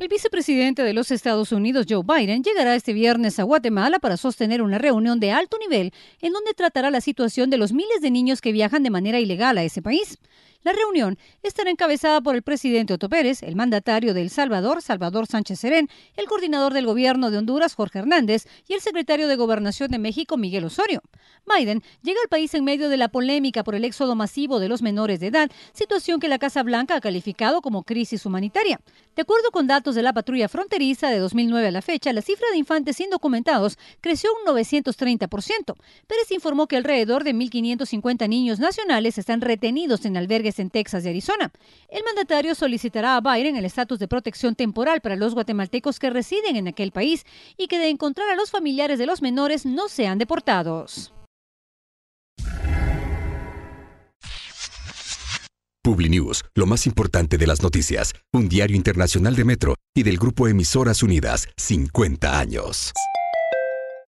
El vicepresidente de los Estados Unidos, Joe Biden, llegará este viernes a Guatemala para sostener una reunión de alto nivel en donde tratará la situación de los miles de niños que viajan de manera ilegal a ese país. La reunión estará encabezada por el presidente Otto Pérez, el mandatario de El Salvador, Salvador Sánchez Serén, el coordinador del gobierno de Honduras, Jorge Hernández, y el secretario de Gobernación de México, Miguel Osorio. Biden llega al país en medio de la polémica por el éxodo masivo de los menores de edad, situación que la Casa Blanca ha calificado como crisis humanitaria. De acuerdo con datos de la patrulla fronteriza de 2009 a la fecha, la cifra de infantes indocumentados creció un 930%. Pérez informó que alrededor de 1.550 niños nacionales están retenidos en albergues en Texas y Arizona. El mandatario solicitará a Biden el estatus de protección temporal para los guatemaltecos que residen en aquel país y que de encontrar a los familiares de los menores no sean deportados. PubliNews, lo más importante de las noticias, un diario internacional de Metro y del grupo Emisoras Unidas, 50 años.